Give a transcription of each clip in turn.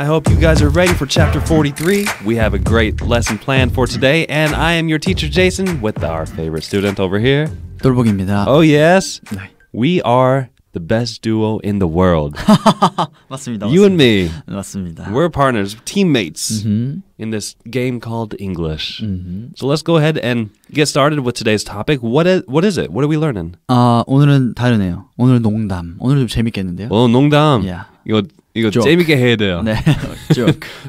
I hope you guys are ready for chapter 43. We have a great lesson planned for today, and I am your teacher, Jason, with our favorite student over here. Oh, yes. We are the best duo in the world. You and me. we We're partners, teammates mm-hmm. in this game called English. Mm-hmm. So let's go ahead and get started with today's topic. What is, what is it? What are we learning? 아, 오늘은 다르네요. 오늘 농담. 오늘 좀 재밌겠는데요? 오, oh, 농담. Yeah. 이거 이거 족. 재밌게 해야 돼요. 네.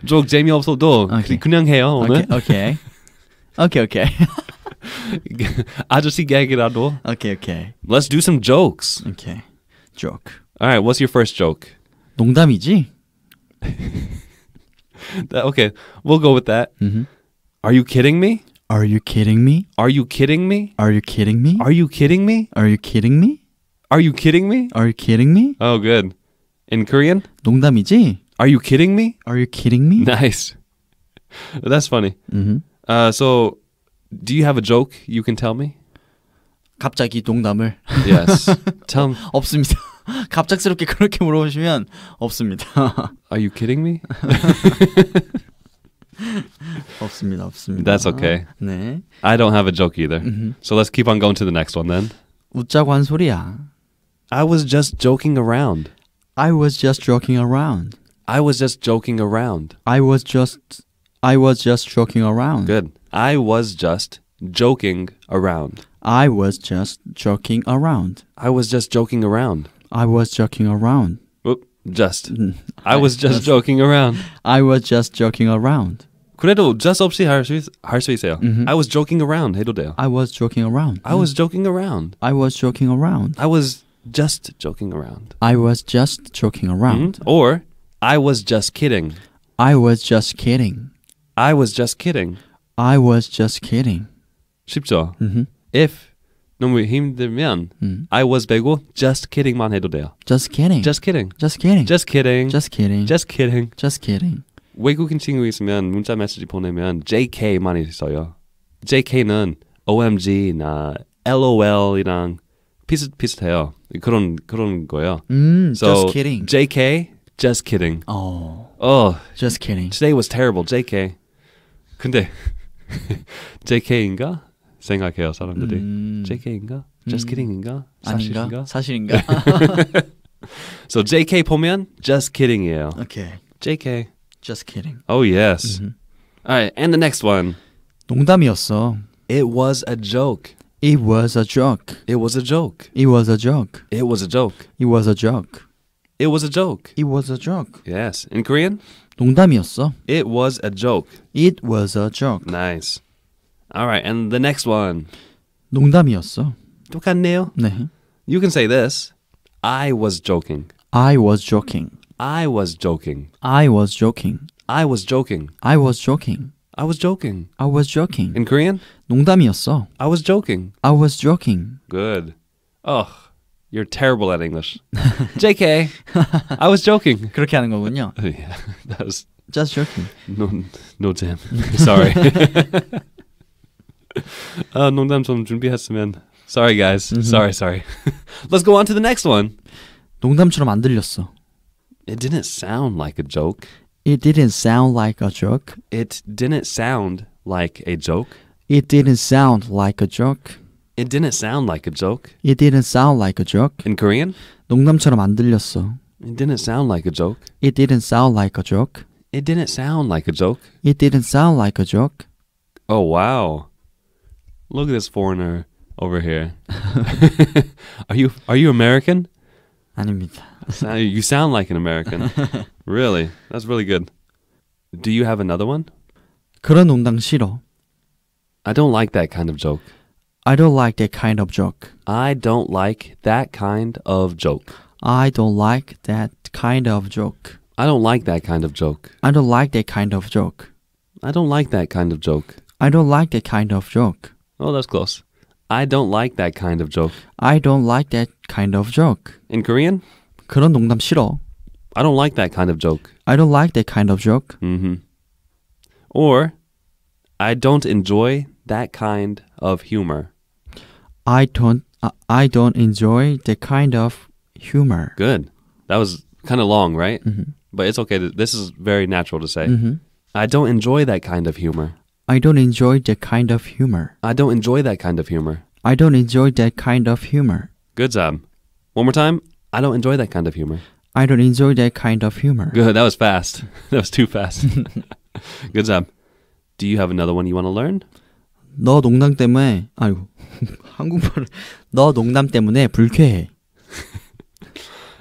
족. 재미 없어도 오케이. 그냥 해요, 오늘. 오케이. 오케이, 오케이. 오케이. 아저씨 개그라도. Okay, okay. Let's do some jokes. Okay. Joke. All right, what's your first joke? 농담이지? that, okay, we'll go with that. Mm-hmm. Are you kidding me? Are you kidding me? Are you kidding me? Are you kidding me? Are you kidding me? Are you kidding me? Are you kidding me? Are you kidding me? Oh, good in Korean? 농담이지? Are you kidding me? Are you kidding me? Nice. That's funny. Mm-hmm. Uh, so, do you have a joke you can tell me? 갑자기 농담을. Yes. tell me. 없습니다. 갑작스럽게 그렇게 물어보시면 없습니다. Are you kidding me? 없습니다, 없습니다. That's okay. 네. I don't have a joke either. Mm-hmm. So let's keep on going to the next one then. 웃자고 한 소리야. I was just joking around. I was just joking around. I was just joking around. I was just I was just joking around. Good. I was just joking around. I was just joking around. I was just joking around. I was joking around. Oop, just. I was just joking around. I was just joking around. 그래도 just 없이 할수 할수 있어요. I was joking around 해도 돼요. I was joking around. I was joking around. I was joking around. I was just joking around. I was just joking hmm? around. Mm -hmm. Or I was just kidding. I was just kidding. I was just kidding. I was just kidding. 쉽죠? Mm -hmm. If 너무 힘들면 mm. I was 빼고 just kidding만 해도 돼요. Just kidding. Just kidding. Just kidding. Just kidding. Just kidding. Just kidding. Just kidding. 외국인 친구 있으면 문자 메시지 보내면 JK 많이 써요. JK는 OMG나 LOL이랑 비슷 비슷해요. 그런 그런 거예요. 음, so, just kidding. JK, just kidding. Oh. Oh, just kidding. Today was terrible, JK. 근데 JK인가 생각해요 사람들이. 음. JK인가? Just 음. kidding인가? 사실인가? 사실인가? so JK 보면 just kidding이에요. Okay. JK. Just kidding. Oh yes. Mm-hmm. All right, and the next one. 농담이었어. It was a joke. It was a joke. It was a joke. It was a joke. It was a joke. It was a joke. It was a joke. It was a joke. Yes. In Korean? 농담이었어. It was a joke. It was a joke. Nice. All right, and the next one. 농담이었어. 똑같네요. 네. You can say this. I was joking. I was joking. I was joking. I was joking. I was joking. I was joking. I was joking. I was joking. In Korean? 농담이었어. I was joking. I was joking. Good. Ugh. You're terrible at English. JK. I was joking. 그렇게 하는 거군요. yeah. That was just joking. No no damn. Sorry. uh, 농담 좀 준비했으면. Sorry guys. Mm-hmm. Sorry, sorry. Let's go on to the next one. 농담처럼 안 들렸어. It didn't sound like a joke. It didn't sound like a joke. It didn't sound like a joke. It didn't sound like a joke. It didn't sound like a joke. It didn't sound like a joke. In Korean? 농담처럼 안 들렸어. It didn't sound like a joke. It didn't sound like a joke. It didn't sound like a joke. It didn't sound like a joke. Oh wow. Look at this foreigner over here. are you are you American? 아닙니다. you sound like an American. Really? That's really good. Do you have another one? 그런 농담 싫어. I don't like that kind of joke. I don't like that kind of joke. I don't like that kind of joke. I don't like that kind of joke. I don't like that kind of joke. I don't like that kind of joke. I don't like that kind of joke. I don't like that kind of joke. Oh, that's close. I don't like that kind of joke. I don't like that kind of joke. In Korean? 그런 농담 싫어. I don't like that kind of joke. I don't like that kind of joke. Mm-hmm. Or, I don't enjoy that kind of humor. I don't. Uh, I don't enjoy the kind of humor. Good. That was kind of long, right? Mm-hmm. But it's okay. This is very natural to say. Mm-hmm. I don't enjoy that kind of humor. I don't enjoy that kind of humor. I don't enjoy that kind of humor. I don't enjoy that kind of humor. Good job. One more time. I don't enjoy that kind of humor. I don't enjoy that kind of humor. Good. That was fast. That was too fast. Good job. Do you have another one you want to learn? 너 농담 때문에 아이고 한국말 너 농담 때문에 불쾌해.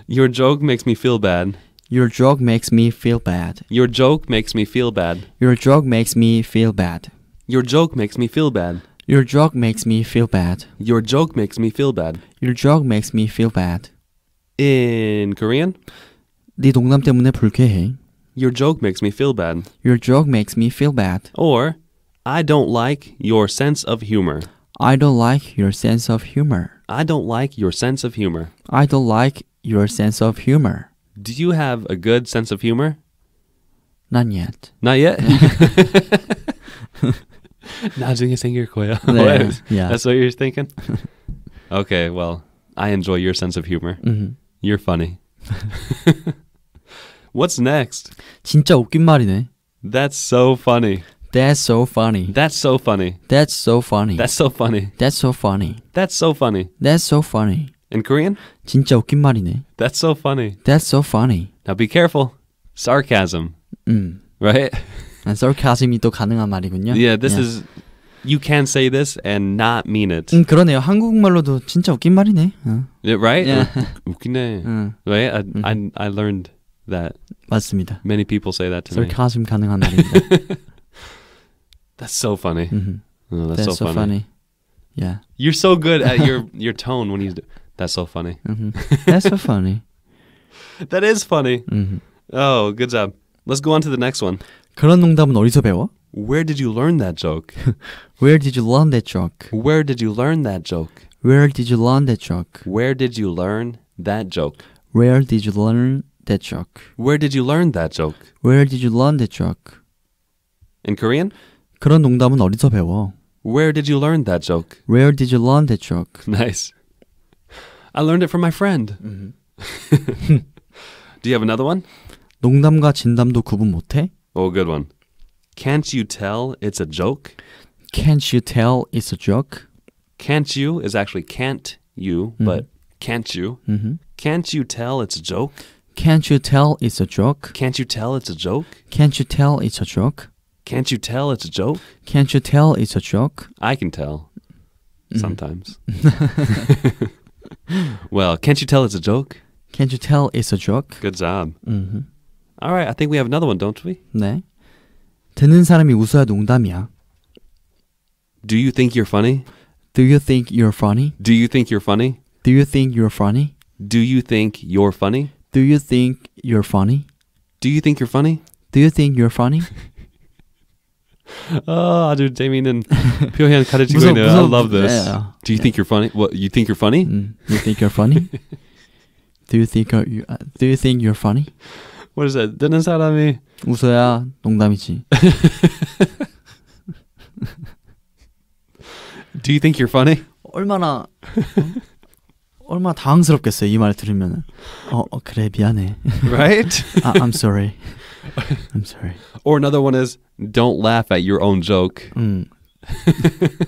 Your joke makes me feel bad. Your joke makes me feel bad. Your joke makes me feel bad. Your joke makes me feel bad. Your joke makes me feel bad. Your joke makes me feel bad. Your joke makes me feel bad. Your joke makes me feel bad. In Korean, 네 농담 때문에 불쾌해. Your joke makes me feel bad. Your joke makes me feel bad. Or I don't like your sense of humor. I don't like your sense of humor. I don't like your sense of humor. I don't like your sense of humor. Do you have a good sense of humor? Not yet. Not yet. 나중에 생길 That's what you're thinking. Okay, well, I enjoy your sense of humor. Mm-hmm. You're funny. What's next? 진짜 웃긴 말이네. That's so funny. That's so funny. That's so funny. That's so funny. That's so funny. That's so funny. That's so funny. That's so funny. In Korean? 진짜 웃긴 말이네. That's so funny. That's so funny. Now be careful. Sarcasm. 음. Right? And sarcasm이 또 가능한 말이군요. Yeah, this yeah. is you can say this and not mean it. 음, 그러네요. 한국말로도 진짜 웃긴 말이네. 어. Yeah, right? Yeah. 웃기네. 어. Right? I, 음. I, I learned that. 맞습니다. Many people say that to Sarcasm me. 가능한 말입니다. that's so funny. Mm-hmm. Oh, that's, that's so, so funny. funny. Yeah. You're so good at your your tone when you do. That's so funny. Mm-hmm. That's so funny. that is funny. Mm-hmm. Oh, good job. Let's go on to the next one. 그런 농담은 어디서 배워? Where did you learn that joke? Where did you learn that joke? Where did you learn that joke? Where did you learn that joke? Where did you learn that joke? Where did you learn that joke? Where did you learn that joke? Where did you learn that joke? In Korean? 그런 농담은 어디서 배워? Where did you learn that joke? Where did you learn that joke? Nice. I learned it from my friend. Do you have another one? 농담과 진담도 구분 못해? Oh, good one. Can't you tell it's a joke? Can't you tell it's a joke? Can't you is actually can't you, mm-hmm. but can't you? Mm-hmm. Can't you tell it's a joke? Can't you tell it's a joke? Can't you tell it's a joke? Can't you tell it's a joke? Can't you tell it's a joke? Can't you tell it's a joke? I can tell. Sometimes. well, can't you tell it's a joke? Can't you tell it's a joke? Good job. Mm-hmm. All right, I think we have another one, don't we? 네. 듣는 사람이 웃어야 농담이야. Do you think you're funny? Do you think you're funny? Do you think you're funny? Do you think you're funny? Do you think you're funny? Do you think you're funny? Do you think you're funny? Do you think you're funny? 아, 아주 재미있는 표현 가르치고 무서워, 있네요. 무서워. I love this. Yeah. Do you yeah. think you're funny? What you think you're funny? Mm, you think you're funny? do you think are you, uh, do you think you're funny? What is that? 듣는 사람이 웃어야 농담이지. Do you think you're funny? 얼마나 얼마나 당황스럽겠어요 이 말 들으면은. 어, 어 그래 미안해. Right? I, I'm sorry. I'm sorry. Or another one is don't laugh at your own joke. 음.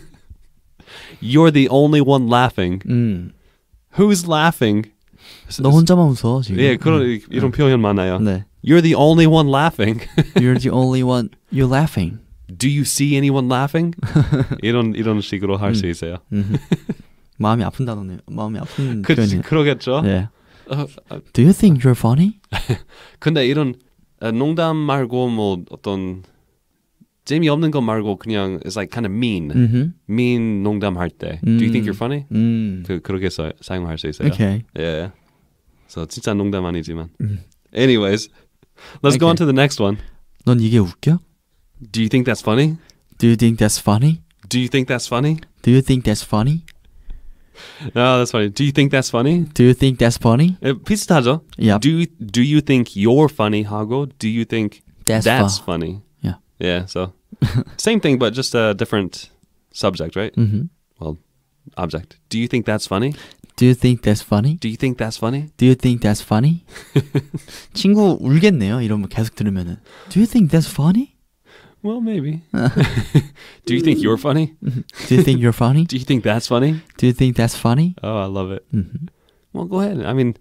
You're the only one laughing. 음. Who's laughing 너 혼자만 웃어 지금. 예, 그런 네. 이런 표현 많아요. 네. You're the only one laughing. you're the only one. You're laughing. Do you see anyone laughing? 이런 이런 식으로 할수 있어요. 마음이 아픈 단어네요. 마음이 아픈 그, 표현이에요. 그러겠죠. 예. 어, Do you think you're funny? 근데 이런 농담 말고 뭐 어떤 재미 없는 거 말고 그냥 it's like kind of mean. Mm-hmm. mean 농담할 때. Mm. Do you think you're funny? 음. 그 그렇게 써, 사용할 수 있어요. Okay. 예. 그래서 진짜 농담 아니지만. 음. Anyways, let's okay. go on to the next one. 넌 이게 웃겨? Do you think that's funny? Do you think that's funny? Do you think that's funny? Do you think that's funny? No, ah, that's funny. Do you think that's funny? Do you think that's funny? Eh, 비슷하죠? Yeah. Do Do you think you're funny, 하고 Do you think that's, that's funny? Yeah. Yeah. So same thing, but just a different subject, right? Mm -hmm. Well, object. Do you think that's funny? Do you think that's funny? Do you think that's funny? Do you think that's funny? 친구 울겠네요. 이러면 계속 들으면은. Do you think that's funny? Well, maybe. Do you think you're funny? Do you think you're funny? Do you think that's funny? Do you think that's funny? Oh, I love it. Mm-hmm. Well, go ahead. I mean,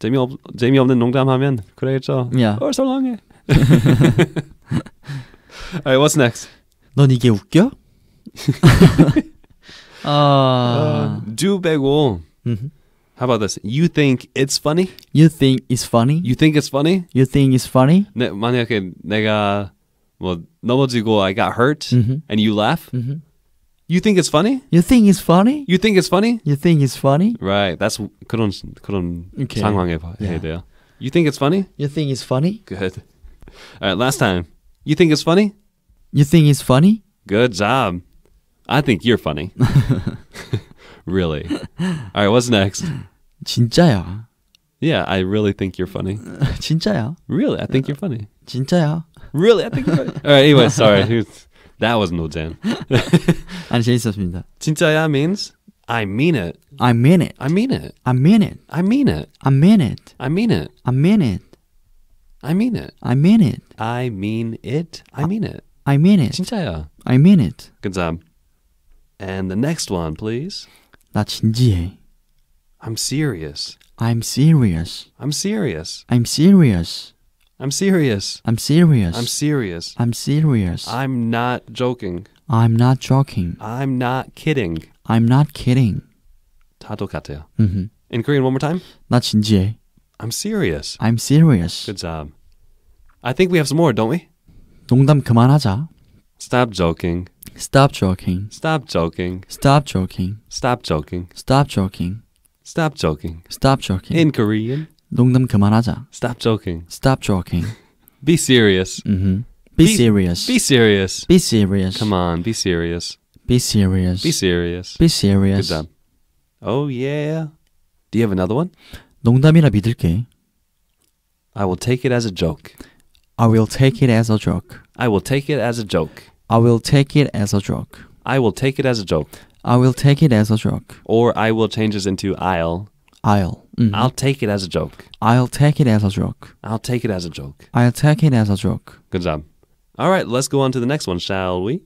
재미없, 재미없는 농담하면 그래야죠. Yeah. Or oh, so long. All right, what's next? 넌 이게 웃겨? 아, uh, do Mm-hmm. How about this? You think it's funny? You think it's funny? You think it's funny? You think it's funny? 네, 만약에 내가 뭐 넘어지고 I got hurt mm-hmm. and you laugh. Mm-hmm. You think it's funny? You think it's funny? You think it's funny? You think it's funny? Right. That's 그런 그런 okay. 상황에 yeah. 돼요. You think it's funny? You think it's funny? Good. All right, last time. You think it's funny? You think it's funny? Good job. I think you're funny really. All right, what's next? 진짜야. Yeah, I really think you're funny. 진짜야. Really, I think you're funny. 진짜야. Really, I think you're funny. All right, anyway, sorry. That was no Jen. 아니 재밌었습니다. 진짜야 means I mean it. I mean it. I mean it. I mean it. I mean it. I mean it. I mean it. I mean it. I mean it. I mean it. I mean it. I mean it. I mean it. 진짜야. I mean it. Good job. And the next one, please. 나 진지해. I'm serious. I'm serious. I'm serious. I'm serious. I'm serious. I'm serious. I'm serious. I'm serious. I'm not joking. I'm not joking. I'm not kidding. I'm not kidding. 다 똑같아요. Mm-hmm. In Korean, one more time. 나 진지해. I'm serious. I'm serious. Good job. I think we have some more, don't we? 농담 그만하자. Stop joking. Stop joking. Stop joking. Stop joking. Stop joking. Stop joking. Stop joking. Stop joking. In Korean. 농담 그만하자. Stop joking. Stop joking. Be serious. Mm-hmm. Be, be serious. Be serious. Be serious. Come on, be serious. Be serious. Be serious. Be serious. Good job. Oh yeah. Do you have another one? 농담이라 믿을게. I will take it as a joke. I will take it as a joke. I will take it as a joke. I will take it as a joke. I will take it as a joke. I will take it as a joke. Or I will change this into I'll. I'll. Mm-hmm. I'll take it as a joke. I'll take it as a joke. I'll take it as a joke. I'll take it as a joke. Good job. All right, let's go on to the next one, shall we?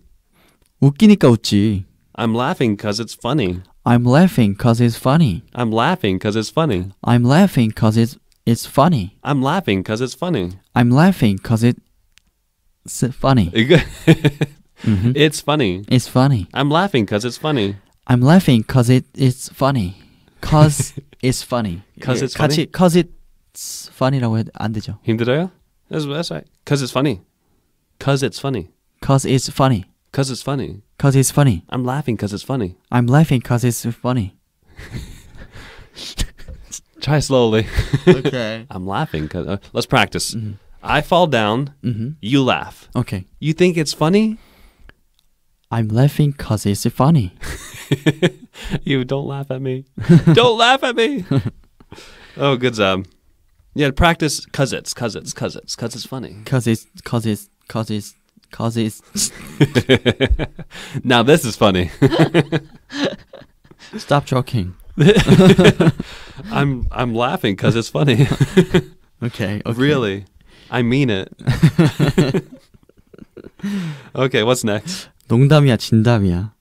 웃기니까 웃지. I'm laughing cuz it's funny. I'm laughing cuz it's funny. I'm laughing cuz it's funny. I'm laughing cuz it's it's funny. I'm laughing cuz it's funny. I'm laughing cuz it it's funny. mm -hmm. It's funny. It's funny. I'm laughing because it's funny. I'm laughing because it, it's funny. Cause it's funny. Cause it's funny. Cause it's funny라고 해도 안 되죠. That's, that's right. Cause it's funny. Cause it's funny. Cause it's funny. Cause it's funny. Cause it's funny. I'm laughing cause it's funny. I'm laughing cause it's funny. Try slowly. Okay. I'm laughing cause uh, let's practice. Mm -hmm. I fall down, mm-hmm. you laugh. Okay. You think it's funny? I'm laughing because it's funny. you don't laugh at me. don't laugh at me. oh, good job. Yeah, practice because it's, because it's, because it's, because it's funny. Because it's, because it's, because it's, because it's. now this is funny. Stop joking. I'm I'm laughing because it's funny. okay, okay. Really? I mean it. okay, what's next? 농담이야, 진담이야.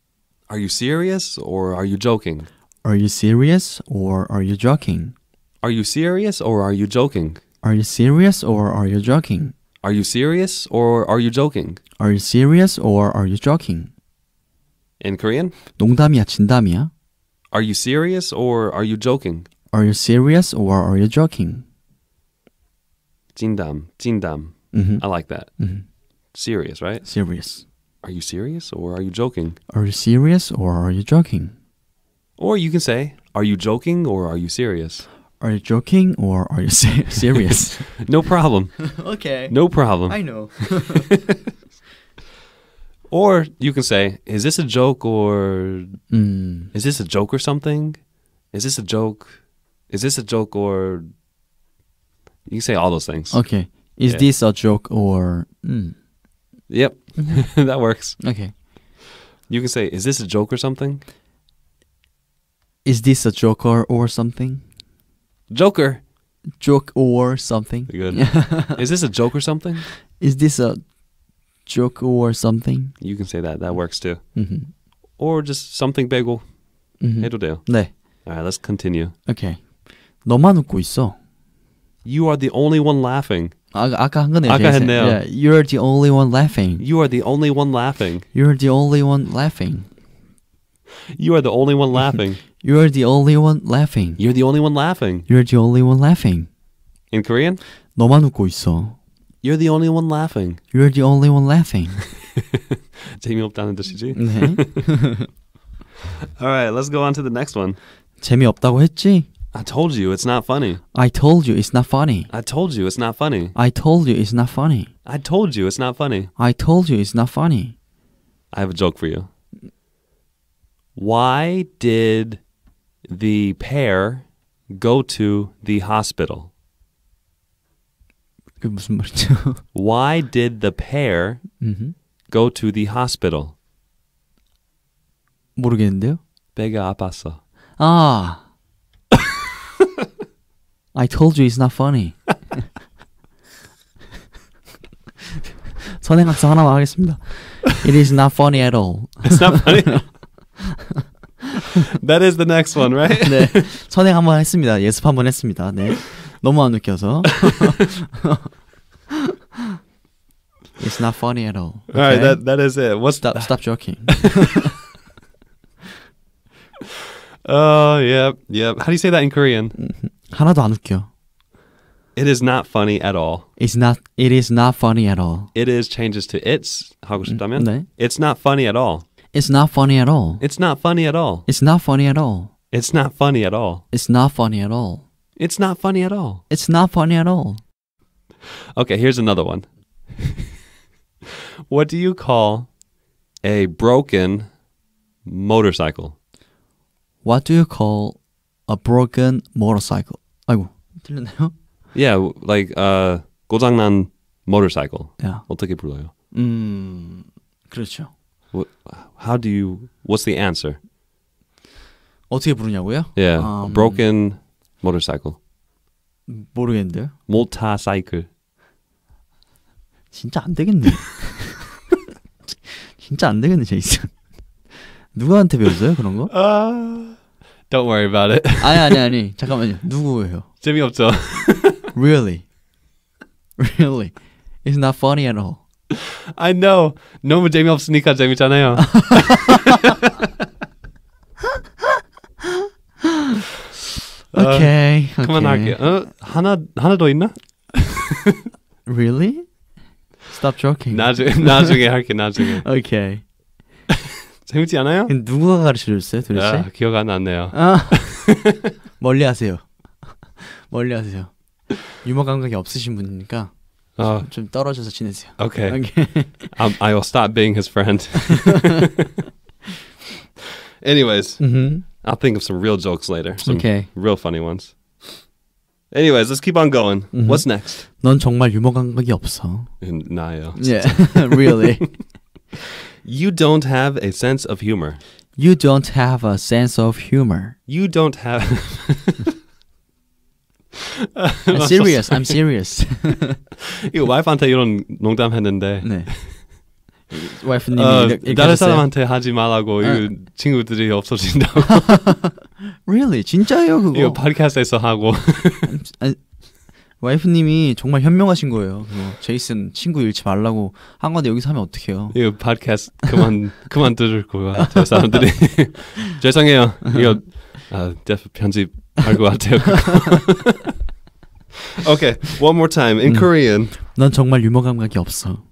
Are you serious or are you joking? Are you serious or are you joking? Are you serious or are you joking? Are you serious or are you joking? Are you serious or are you joking? Are you serious or are you joking? In Korean? 농담이야, 진담이야. Are you serious or are you joking? Are you serious or are you joking? Jindam, Jindam. Mm-hmm. I like that. Mm-hmm. Serious, right? Serious. Are you serious or are you joking? Are you serious or are you joking? Or you can say, are you joking or are you serious? Are you joking or are you serious? no problem. okay. No problem. I know. or you can say, is this a joke or mm. is this a joke or something? Is this a joke? Is this a joke or you can say all those things. Okay. Is yeah. this a joke or? Mm. Yep, mm-hmm. that works. Okay. You can say, "Is this a joke or something?" Is this a joker or something? Joker. Joke or something. Good. Is this a joke or something? Is this a joke or something? You can say that. That works too. Mm -hmm. Or just something bagel. Mm -hmm. 네. All right, let's continue. Okay. 너만 웃고 있어. You are the only one laughing. 아까 아까 한 거네요. 아까 제이슨. 했네요. Yeah, you're the only one laughing. You are the only one laughing. You're the only one laughing. You are the only one laughing. you're the only one laughing. You're the only one laughing. You're the only one laughing. In Korean? 너만 웃고 있어. You're the only one laughing. You're the only one laughing. 재미없다는 뜻이지? 네. All right, let's go on to the next one. 재미없다고 했지? I told you it's not funny. I told you it's not funny. I told you it's not funny. I told you it's not funny. I told you it's not funny. I told you it's not funny. I have a joke for you. Why did the pair go to the hospital? Why did the pair mm -hmm. go to the hospital? 모르겠는데요. 배가 아팠어. 아. I told you it's not funny. 선행 선행학습 하나만 하겠습니다. It is not funny at all. It's not funny. that is the next one, right? 네. 선행 한번 했습니다. 예습 한번 했습니다. 네. 너무 안 웃겨서. It's not funny at all. Okay? All right, that that is it. What's stop? That? Stop joking. Oh, uh, yep, yep. How do you say that in Korean? Mm-hmm. 하나도 안 웃겨. It is not funny at all. It's not. It is not funny at all. It is changes to it's 하고 싶다면 네. It's not funny at all. It's not funny at all. It's not funny at all. It's not funny at all. It's not funny at all. It's not funny at all. It's not funny at all. It's not funny at all. Okay, here's another one. what do you call a broken motorcycle? What do you call a broken motorcycle? 아이고 틀렸나요? Yeah, like uh, 고장난 motorcycle. Yeah. 어떻게 불러요? 음, 그렇죠. What, how do you? What's the answer? 어떻게 부르냐고요? Yeah, um, broken motorcycle. 모르겠는데요. 모터사이클. 진짜 안 되겠네. 진짜 안 되겠네, 제이슨. 누구한테 배웠어요 그런 거? 아... Don't worry about it. 아니 아니 아니 잠깐만요 누구예요? 재미없죠. really, really, it's not funny at all. I know. 너무 재미없으니까 재밌잖아요. 오케이. 그만할게요. 어, 하나 하나 더 있나? really? Stop joking. 나중에 나중에 할게 나중에. Okay. 재밌지 않아요? 누구가 가르쳐줬어요 도대체? 아, 기억 안 나네요. 아, 멀리하세요. 멀리하세요. 유머 감각이 없으신 분이니까 어. 좀, 좀 떨어져서 지내세요. Okay. okay. um, I will stop being his friend. Anyways, mm-hmm. I'll think of some real jokes later. Some okay. Real funny ones. Anyways, let's keep on going. Mm-hmm. What's next? 넌 정말 유머 감각이 없어. 나요. Yeah, really. You don't have a sense of humor. You don't have a sense of humor. You don't have. I'm serious. I'm serious. 이거 와이프한테 이런 농담했는데. 네. 와이프님이 어, 다른 사람한테 하지 말라고 어. 이 친구들이 없어진다고. really? 진짜요 그거? 이거 팟캐스트에서 하고. 와이프님이 정말 현명하신 거예요. 뭐, 제이슨 친구 잃지 말라고 한 건데 여기서 하면 어떡해요? 이거 팟캐스트 그만 그만 들을 거 같아요 사람들이 죄송해요. 이거 아, 편집 할것 같아요. okay, one more time in Korean. 넌 정말 유머 감각이 없어.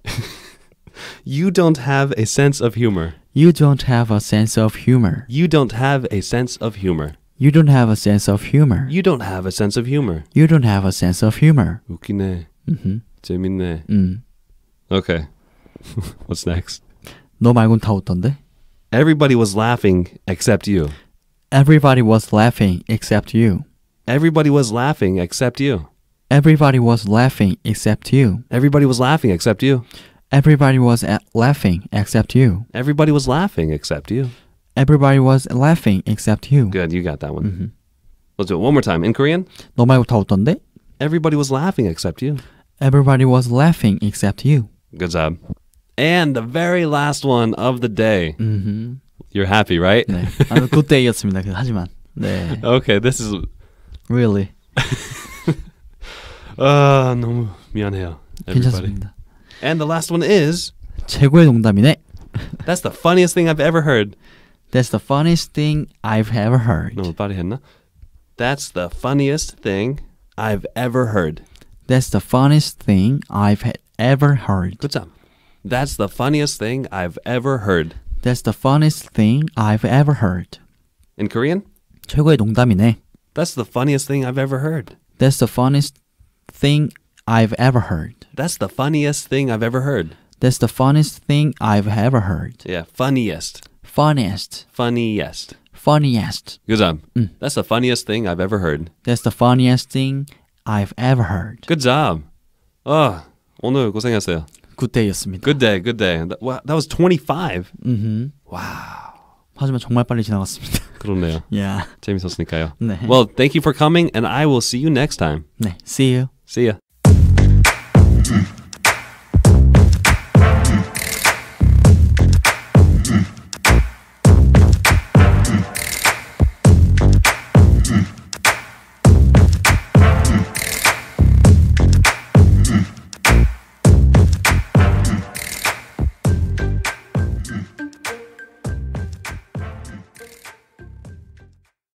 You don't have a sense of humor. You don't have a sense of humor. You don't have a sense of humor. You don't have a sense of humor. You don't have a sense of humor. You don't have a sense of humor. 웃기네. 음흠. Mm-hmm. 재밌네. Mm. Okay. What's next? 너 말곤 다 웃던데? Everybody was laughing except you. Everybody was laughing except you. Everybody was laughing except you. Everybody was laughing except you. Everybody was laughing except you. Everybody was laughing except you. Everybody was laughing except you. Everybody was laughing except you. Good, you got that one. Mm -hmm. Let's do it one more time in Korean. 너 말고 Everybody was laughing except you. Everybody was laughing except you. Good job. And the very last one of the day. Mm -hmm. You're happy, right? 네, good 하지만 네. Okay, this is really. 아 너무 미안해요. Everybody. 괜찮습니다. And the last one is 최고의 농담이네. That's the funniest thing I've ever heard. That's the funniest thing I've ever heard. No, 빨리 했나? That's the funniest thing I've ever heard. That's the funniest thing I've ever heard. Good job. That's the funniest thing I've ever heard. That's the funniest thing I've ever heard. In Korean? 최고의 농담이네. That's the funniest thing I've ever heard. That's the funniest thing I've ever heard. That's the funniest thing I've ever heard. That's the funniest thing I've ever heard. Yeah, funniest. Funniest. Funniest. Funniest. Güzel. Mm. That's the funniest thing I've ever heard. That's the funniest thing I've ever heard. Good job. 아, 오늘 고생했어요. Good day였습니다. Good day, good day. That, wow, that was 25. Mm-hmm. Wow. 하지만 정말 빨리 지나갔습니다. 그러네요. yeah. 재밌었으니까요. 네. Well, thank you for coming and I will see you next time. 네. See you. See ya.